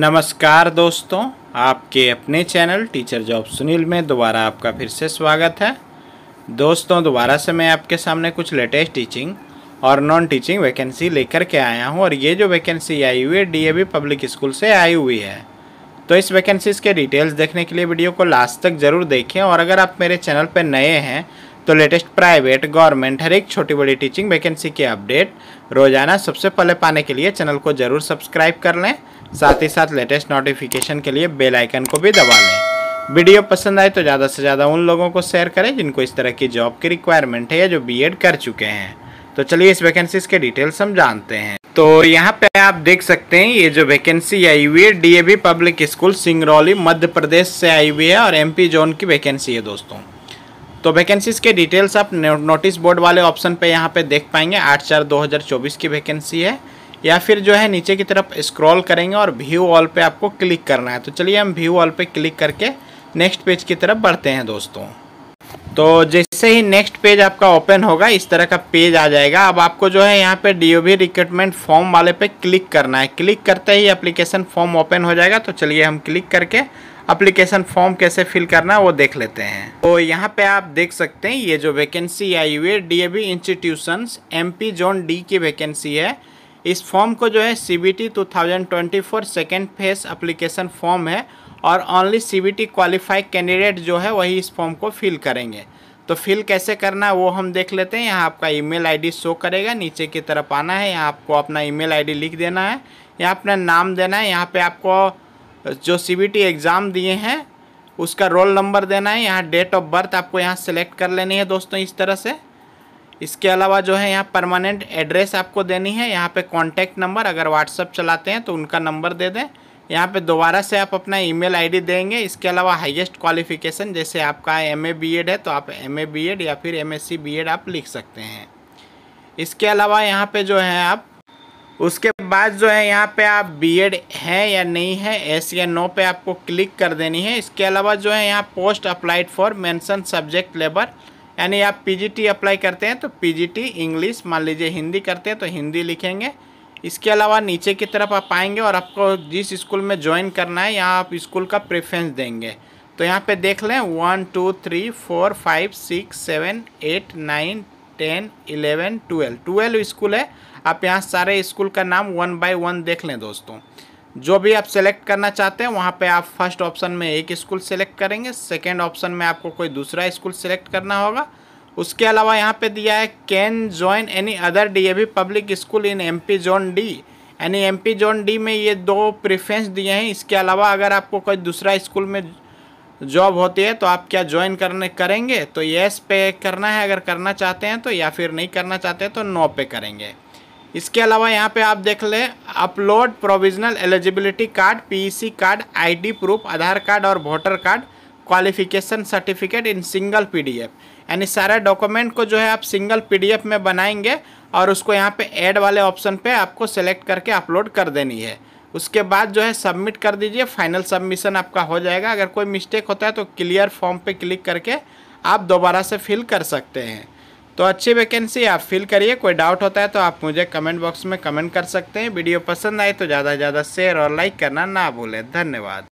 नमस्कार दोस्तों आपके अपने चैनल टीचर जॉब सुनील में दोबारा आपका फिर से स्वागत है दोस्तों दोबारा से मैं आपके सामने कुछ लेटेस्ट टीचिंग और नॉन टीचिंग वैकेंसी लेकर के आया हूं और ये जो वैकेंसी आई हुई है डीएवी पब्लिक स्कूल से आई हुई है तो इस वैकेंसीज़ के डिटेल्स देखने के लिए वीडियो को लास्ट तक ज़रूर देखें और अगर आप मेरे चैनल पर नए हैं तो लेटेस्ट प्राइवेट गवर्नमेंट हर एक छोटी बड़ी टीचिंग वैकेंसी के अपडेट रोजाना सबसे पहले पाने के लिए चैनल को जरूर सब्सक्राइब कर लें साथ ही साथ लेटेस्ट नोटिफिकेशन के लिए बेल आइकन को भी दबा लें वीडियो पसंद आए तो ज़्यादा से ज़्यादा उन लोगों को शेयर करें जिनको इस तरह की जॉब की रिक्वायरमेंट है या जो बी कर चुके हैं तो चलिए इस वैकेंसीज के डिटेल्स हम जानते हैं तो यहाँ पे आप देख सकते हैं ये जो वैकेंसी आई हुई है D public school Singrauli Madhya Pradesh से आई हुई है और एमपी जोन की वैकेंसी है दोस्तों तो वैकेंसीज के डिटेल्स आप नोटिस बोर्ड वाले ऑप्शन पे यहाँ पे देख पाएंगे आठ चार दो हज़ार चौबीस की वैकेंसी है या फिर जो है नीचे की तरफ स्क्रॉल करेंगे और व्यू ऑल पे आपको क्लिक करना है तो चलिए हम व्यू ऑल पे क्लिक करके नेक्स्ट पेज की तरफ बढ़ते हैं दोस्तों तो जैसे ही नेक्स्ट पेज आपका ओपन होगा इस तरह का पेज आ जाएगा अब आपको जो है यहाँ पे वी रिक्रूटमेंट फॉर्म वाले पे क्लिक करना है क्लिक करते ही अप्लीकेशन फॉर्म ओपन हो जाएगा तो चलिए हम क्लिक करके अप्लीकेशन फॉर्म कैसे फिल करना है वो देख लेते हैं तो यहाँ पे आप देख सकते हैं ये जो वैकेंसी आई हुई है institution M P zone D की वैकेंसी है इस फॉर्म को जो है C B T two thousand twenty four second phase application form है और only C B T qualified candidate जो है वही इस फॉर्म को फिल करेंगे तो फिल कैसे करना है वो हम देख लेते हैं यहाँ आपका ईमेल आईडी शो करेगा नीचे की तरफ आना है यहाँ आपको अपना ईमेल आईडी लिख देना है यहाँ अपना नाम देना है यहाँ पे आपको जो सी एग्ज़ाम दिए हैं उसका रोल नंबर देना है यहाँ डेट ऑफ बर्थ आपको यहाँ सेलेक्ट कर लेनी है दोस्तों इस तरह से इसके अलावा जो है यहाँ परमानेंट एड्रेस आपको देनी है यहाँ पे कांटेक्ट नंबर अगर व्हाट्सअप चलाते हैं तो उनका नंबर दे दें यहाँ पे दोबारा से आप अपना ईमेल आईडी देंगे इसके अलावा हाईएस्ट क्वालिफिकेशन जैसे आपका एम ए बी एड है तो आप एम ए बी एड या फिर M S C B Ed आप लिख सकते हैं इसके अलावा यहाँ पे जो है आप उसके बाद जो है यहाँ पे आप बीएड है या नहीं है एस या नो पे आपको क्लिक कर देनी है इसके अलावा जो है यहाँ post applied for mention subject labour यानी आप पीजीटी अप्लाई करते हैं तो पीजीटी इंग्लिश मान लीजिए हिंदी करते हैं तो हिंदी लिखेंगे इसके अलावा नीचे की तरफ आप आएंगे और आपको जिस स्कूल में ज्वाइन करना है यहाँ आप स्कूल का प्रेफरेंस देंगे तो यहाँ पर देख लें one two three four five six seven eight nine ten eleven twelve twelve school है आप यहाँ सारे स्कूल का नाम वन बाय वन देख लें दोस्तों जो भी आप सेलेक्ट करना चाहते हैं वहाँ पे आप फर्स्ट ऑप्शन में एक स्कूल सेलेक्ट करेंगे सेकेंड ऑप्शन में आपको कोई दूसरा स्कूल सेलेक्ट करना होगा उसके अलावा यहाँ पे दिया है can join any other DAV public school in P zone D यानी पी जोन डी में ये दो प्रिफ्रेंस दिए हैं इसके अलावा अगर आपको कोई दूसरा स्कूल में जॉब होती है तो आप क्या ज्वाइन करने करेंगे तो येस पे करना है अगर करना चाहते हैं तो या फिर नहीं करना चाहते हैं तो नो पे करेंगे इसके अलावा यहाँ पे आप देख लें upload provisional eligibility card PC card ID proof Aadhaar card और voter card qualification certificate in single PDF यानी सारे डॉक्यूमेंट को जो है आप सिंगल पीडीएफ में बनाएंगे और उसको यहाँ पे ऐड वाले ऑप्शन पे आपको सेलेक्ट करके अपलोड कर देनी है उसके बाद जो है सबमिट कर दीजिए फाइनल सबमिशन आपका हो जाएगा अगर कोई मिस्टेक होता है तो क्लियर फॉर्म पे क्लिक करके आप दोबारा से फिल कर सकते हैं तो अच्छी वैकेंसी आप फिल करिए कोई डाउट होता है तो आप मुझे कमेंट बॉक्स में कमेंट कर सकते हैं वीडियो पसंद आए तो ज़्यादा से ज़्यादा शेयर और लाइक करना ना भूलें धन्यवाद